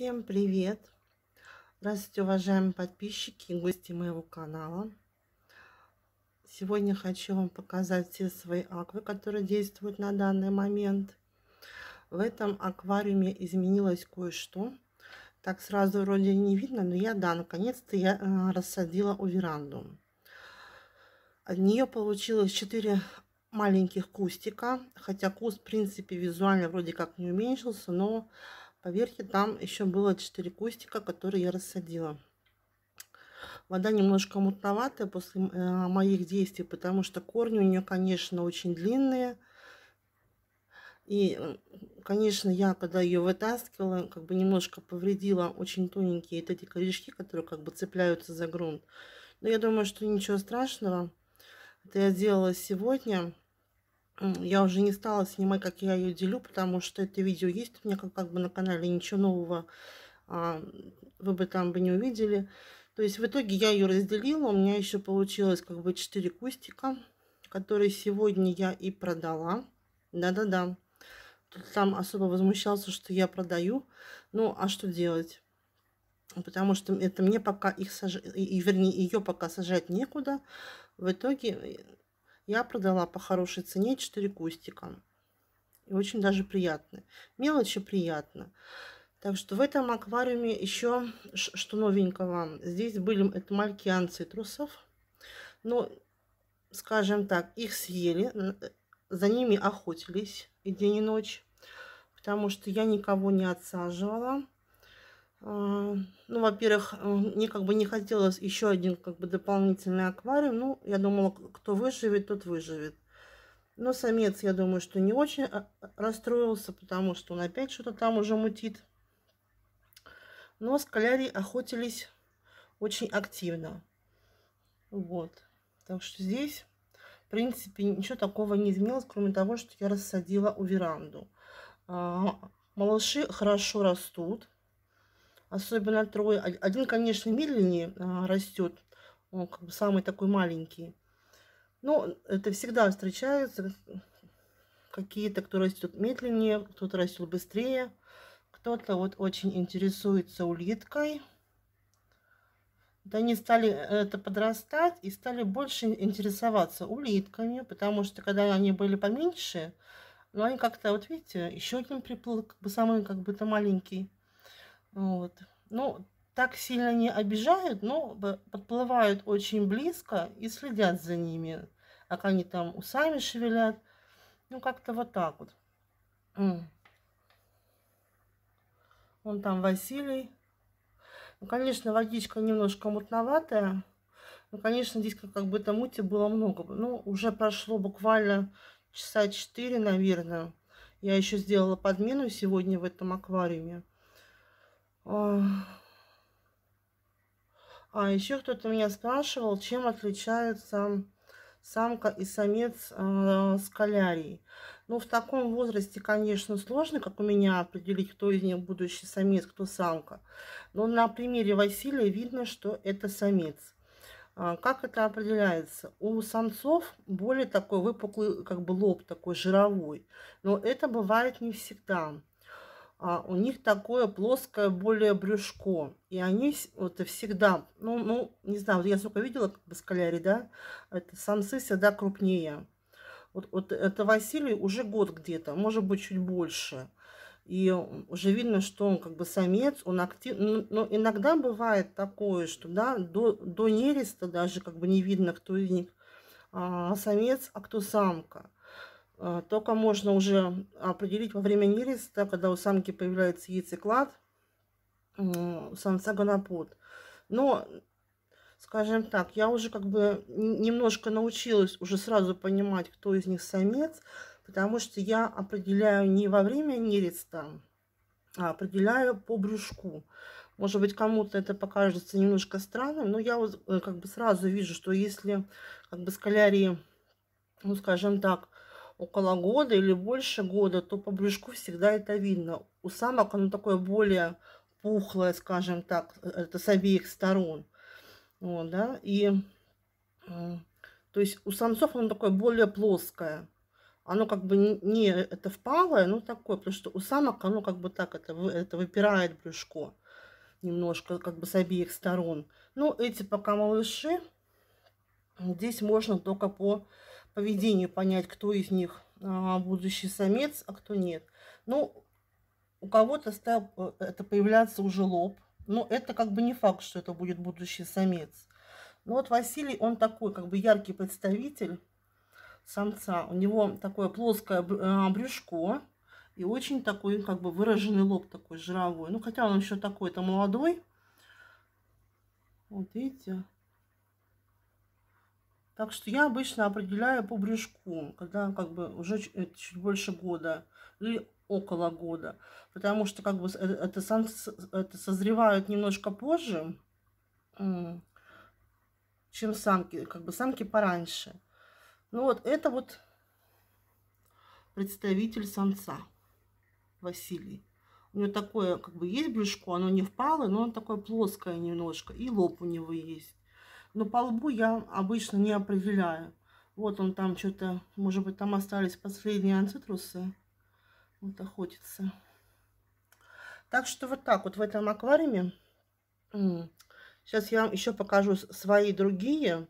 Всем привет! Здравствуйте, уважаемые подписчики и гости моего канала. Сегодня хочу вам показать все свои аквы, которые действуют на данный момент. В этом аквариуме изменилось кое-что. Так сразу вроде не видно, но я, да, наконец-то я э, рассадила у веранду. От нее получилось 4 маленьких кустика, хотя куст, в принципе, визуально вроде как не уменьшился, но Поверьте, там еще было 4 кустика, которые я рассадила. Вода немножко мутноватая после э, моих действий, потому что корни у нее, конечно, очень длинные. И, конечно, я, когда ее вытаскивала, как бы немножко повредила очень тоненькие вот эти корешки, которые как бы цепляются за грунт. Но я думаю, что ничего страшного. Это я делала сегодня я уже не стала снимать, как я ее делю, потому что это видео есть у меня как, как бы на канале, ничего нового а, вы бы там бы не увидели. То есть в итоге я ее разделила, у меня еще получилось как бы 4 кустика, которые сегодня я и продала. Да-да-да. Тут там особо возмущался, что я продаю. Ну, а что делать? Потому что это мне пока их сажать, и, вернее, ее пока сажать некуда. В итоге э, я продала по хорошей цене 4 кустика. И очень даже приятно. Мелочи приятно. Так что в этом аквариуме еще что новенького. Здесь были это мальки анцитрусов, Но, скажем так, их съели. Э, за ними охотились и день и ночь. Потому что я никого не отсаживала. А, ну, во-первых, э, мне как бы не хотелось еще один как бы дополнительный аквариум. Ну, я думала, кто выживет, тот выживет. Но самец, я думаю, что не очень а, расстроился, потому что он опять что-то там уже мутит. Но скалярии охотились очень активно. Вот. Так что здесь, в принципе, ничего такого не изменилось, кроме того, что я рассадила у веранду. А, малыши хорошо растут особенно трое. Один, конечно, медленнее а, растет, он как бы самый такой маленький. Но это всегда встречается какие-то, кто растет медленнее, кто-то растет быстрее, кто-то вот очень интересуется улиткой. да они стали э, это подрастать и стали больше интересоваться улитками, потому что когда они были поменьше, но ну, они как-то, вот видите, еще один приплыл, как бы самый как бы-то маленький. Вот. Ну, так сильно не обижают, но подплывают очень близко и следят за ними. Как они там усами шевелят. Ну, как-то вот так вот. Вон там Василий. Ну, конечно, водичка немножко мутноватая. Ну, конечно, здесь как, бы это мути было много. Ну, уже прошло буквально часа 4, наверное. Я еще сделала подмену сегодня в этом аквариуме. А еще кто-то меня спрашивал, чем отличаются самка и самец э, скалярий. Ну, в таком возрасте, конечно, сложно, как у меня, определить, кто из них будущий самец, кто самка. Но на примере Василия видно, что это самец. А, как это определяется? У самцов более такой выпуклый, как бы лоб такой жировой. Но это бывает не всегда а, у них такое плоское более брюшко. И они вот всегда, ну, ну не знаю, вот я сколько видела как бы скаляри, да, это самцы всегда крупнее. Вот, вот это Василий уже год где-то, может быть, чуть больше. И уже видно, что он как бы самец, он активный. Но ну, ну, иногда бывает такое, что да, до, до нереста даже как бы не видно, кто из них а, самец, а кто самка. А, только можно уже определить во время нереста, когда у самки появляется яйцеклад, у самца гонопод. Но, скажем так, я уже как бы немножко научилась уже сразу понимать, кто из них самец, потому что я определяю не во время нереста, а определяю по брюшку. Может быть, кому-то это покажется немножко странным, но я э, как бы сразу вижу, что если как бы скалярии, ну, скажем так, около года или больше года, то по брюшку всегда это видно. У самок оно такое более пухлое, скажем так, э, это с обеих сторон. Вот, да, и то есть у самцов оно такое более плоское. Оно как бы не, это впалое, но такое, потому что у самок оно как бы так это, это выпирает брюшко немножко как бы с обеих сторон. Ну, эти пока малыши, здесь можно только по поведению понять, кто из них а, будущий самец, а кто нет. Ну, у кого-то стал э, это появляться уже лоб, но это как бы не факт, что это будет будущий самец. Но вот Василий, он такой как бы яркий представитель самца. У него такое плоское а, брюшко и очень такой как бы выраженный лоб такой жировой. Ну, хотя он еще такой-то молодой. Вот видите, так что я обычно определяю по брюшку, когда как бы уже чуть, э, чуть больше года или около года. Потому что как бы э, это, это созревают немножко позже, чем самки. Как бы самки пораньше. Ну вот это вот представитель самца Василий. У него такое как бы есть брюшко, оно не впало, но он такое плоское немножко. И лоб у него есть. Но по лбу я обычно не определяю. Вот он там что-то, может быть, там остались последние антитрусы. Вот охотится. Так что вот так вот в этом аквариуме. Сейчас я вам еще покажу свои другие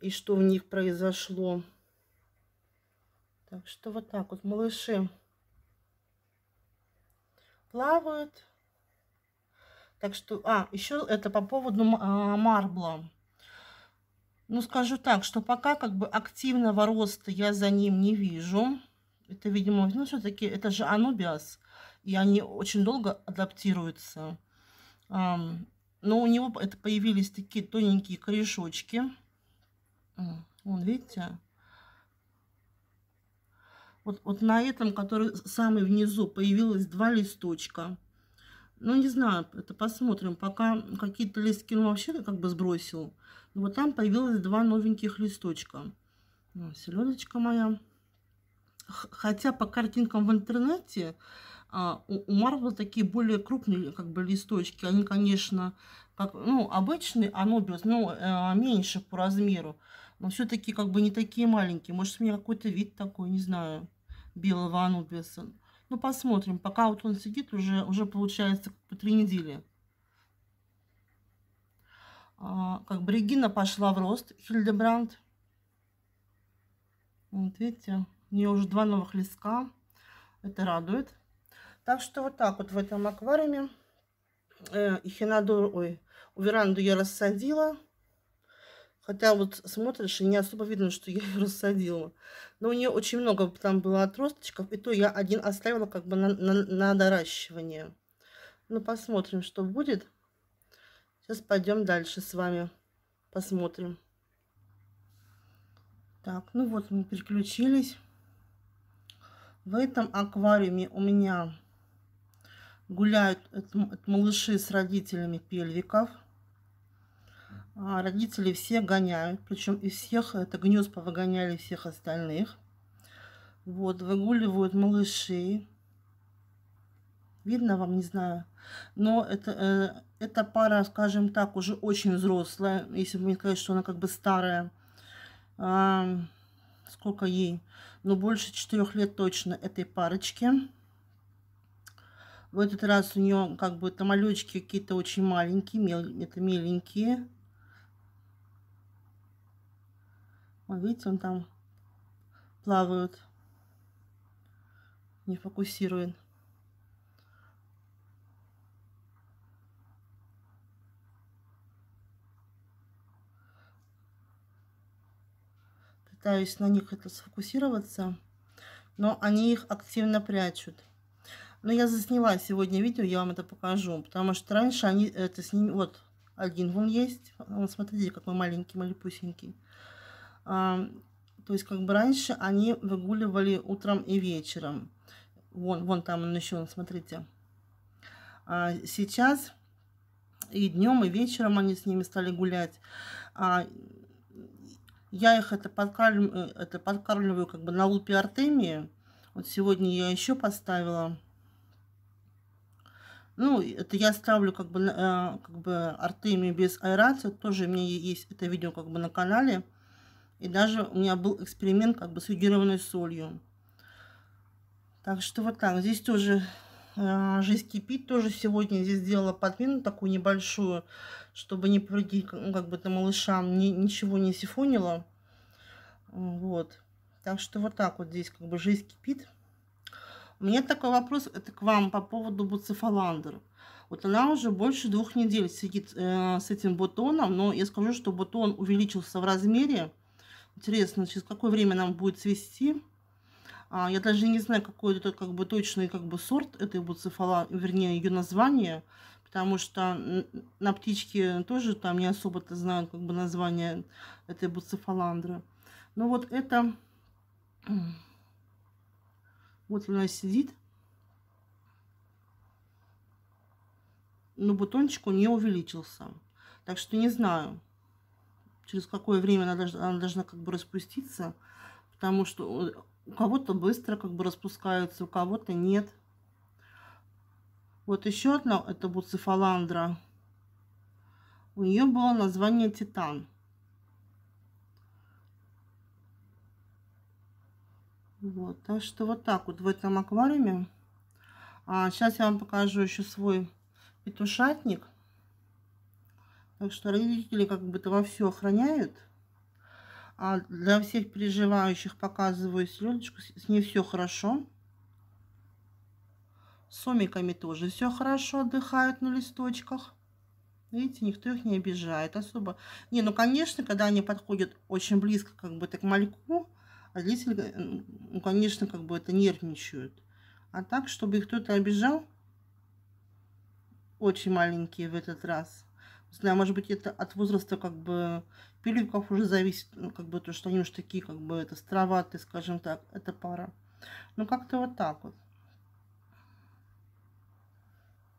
и что в них произошло. Так что вот так вот малыши плавают. Так что, а, еще это по поводу а, марбла. Ну, скажу так, что пока как бы активного роста я за ним не вижу. Это, видимо, ну, все-таки это же анубиас. И они очень долго адаптируются. Но у него это появились такие тоненькие корешочки. Вон, видите? Вот, вот на этом, который самый внизу, появилось два листочка. Ну, не знаю, это посмотрим. Пока какие-то листки ну вообще как бы сбросил. вот там появилось два новеньких листочка. Ну, селедочка моя. Хотя по картинкам в интернете а, у, у Марвел такие более крупные как бы листочки. Они, конечно, как, ну, обычные анобиус, но э, меньше по размеру. Но все-таки как бы не такие маленькие. Может, у меня какой-то вид такой, не знаю, белого анубиса. Ну, посмотрим. Пока вот он сидит, уже, уже получается как три недели. А, как бы Регина пошла в рост, Хильдебранд. Вот видите, у нее уже два новых листка. Это радует. Так что вот так вот в этом аквариуме. Э, Ихинадор, ой, у веранду я рассадила. Хотя вот смотришь, и не особо видно, что я ее рассадила. Но у нее очень много там было отросточков, и то я один оставила как бы на, на, на доращивание. Ну, посмотрим, что будет. Сейчас пойдем дальше с вами. Посмотрим. Так, ну вот мы переключились. В этом аквариуме у меня гуляют малыши с родителями пельвиков. А, родители все гоняют, причем из всех, это гнезд повыгоняли всех остальных. Вот, выгуливают малышей. Видно вам, не знаю. Но это, э, эта пара, скажем так, уже очень взрослая. Если бы мне сказать, что она как бы старая. А, сколько ей? Но ну, больше четырех лет точно этой парочке. В этот раз у нее как бы тамалечки какие-то очень маленькие. Мел, это меленькие. Вы видите, он там плавают. Не фокусирует. Пытаюсь на них это сфокусироваться, но они их активно прячут. Но я засняла сегодня видео, я вам это покажу, потому что раньше они э, это с ними... Вот, один вон есть. Вот смотрите, какой маленький, малепусенький. То есть, как бы раньше они выгуливали утром и вечером. Вон, вон там он еще, смотрите. А сейчас и днем, и вечером они с ними стали гулять. А я их это, подкарм, э, это подкармливаю как бы на лупе артемии. Вот сегодня я еще поставила. Ну, это я ставлю как бы, э, как бы артемию без аэрации. Тоже у меня есть это видео как бы на канале. И даже у меня был эксперимент как бы с йодированной солью. Так что вот так. Здесь тоже э, жизнь кипит. Тоже сегодня здесь сделала подмену такую небольшую, чтобы не повредить ну, как бы то малышам. Ни, ничего не сифонила. Вот. Так что вот так вот здесь как бы жизнь кипит. У меня такой вопрос это к вам по поводу буцефаландр. Вот она уже больше двух недель сидит э, с этим бутоном, но я скажу, что бутон увеличился в размере. Интересно, через какое время нам будет цвести. А, я даже не знаю, какой это как бы точный как бы сорт этой буцефала, вернее, ее название, потому что на птичке тоже там не особо-то знаю как бы название этой буцефаландры. Но вот это... Вот она сидит. Но бутончик у нее увеличился. Так что не знаю через какое время она должна, она должна как бы распуститься, потому что у кого-то быстро как бы распускаются, у кого-то нет. Вот еще одна, это буцефаландра. У нее было название Титан. Вот, так что вот так вот в этом аквариуме. А сейчас я вам покажу еще свой петушатник. Так что родители как бы-то во все охраняют. А для всех переживающих показываю селедочку. С ней все хорошо. С сомиками тоже все хорошо отдыхают на листочках. Видите, никто их не обижает особо. Не, ну, конечно, когда они подходят очень близко как бы так к мальку, а родители, э, ну, конечно, как бы это нервничают. А так, чтобы их кто-то обижал, очень маленькие в этот раз – не знаю, может быть, это от возраста как бы пилюков уже зависит, ну, как бы то, что они уж такие как бы это строватые, скажем так, эта пара. Ну, как-то вот так вот.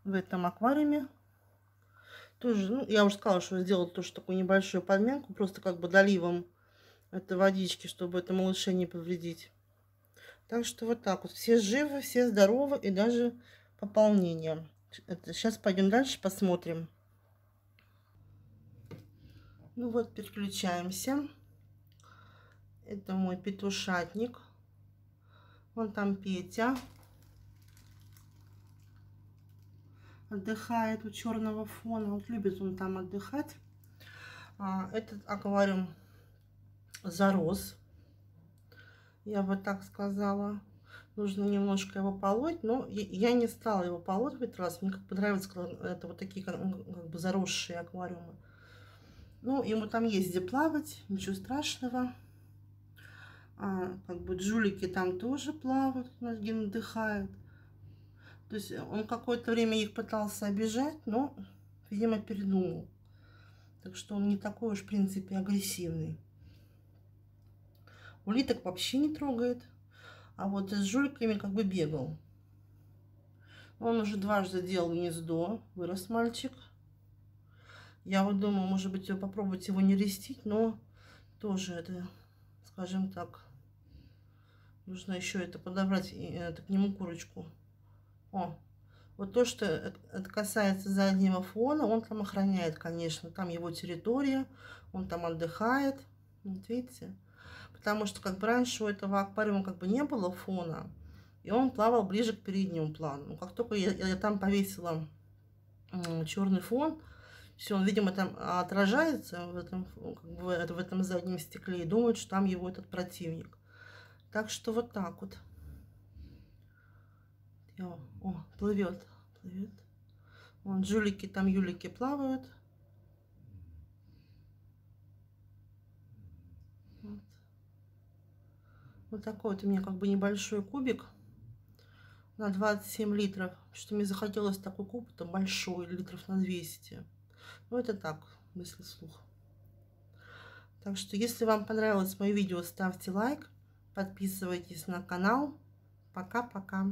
В этом аквариуме тоже, ну, я уже сказала, что сделала тоже такую небольшую подменку, просто как бы доливом этой водички, чтобы это малыше не повредить. Так что вот так вот. Все живы, все здоровы и даже пополнение. Это, сейчас пойдем дальше, посмотрим. Ну вот, переключаемся. Это мой петушатник. Вон там Петя. Отдыхает у черного фона. Вот любит он там отдыхать. А, этот аквариум зарос. Я бы так сказала. Нужно немножко его полоть, но я не стала его полоть в этот раз. Мне как понравится, э, это вот такие как бы заросшие аквариумы. Ну, ему там есть где плавать, ничего страшного. А, как бы джулики там тоже плавают, ген отдыхает. То есть он какое-то время их пытался обижать, но, видимо, передумал. Так что он не такой уж, в принципе, агрессивный. Улиток вообще не трогает. А вот с жульками как бы бегал. Он уже дважды делал гнездо, вырос мальчик. Я вот думаю, может быть, попробовать его не рестить, но тоже это, скажем так, нужно еще это подобрать и э, это, к нему курочку. О, вот то, что э, это касается заднего фона, он там охраняет, конечно. Там его территория, он там отдыхает. Вот видите? Потому что как бы раньше у этого аквариума как бы не было фона. И он плавал ближе к переднему плану. Но как только я, я там повесила черный фон, все, он, видимо, там а, отражается в этом, как бы, в этом заднем стекле и думает, что там его этот противник. Так что вот так вот. О, о плывет, плывет. Вон жулики, там юлики плавают. Вот. вот такой вот у меня как бы небольшой кубик на 27 литров. Что мне захотелось такой куб, то большой, литров на 200. Ну, это так, мысли слух. Так что, если вам понравилось мое видео, ставьте лайк, подписывайтесь на канал. Пока-пока.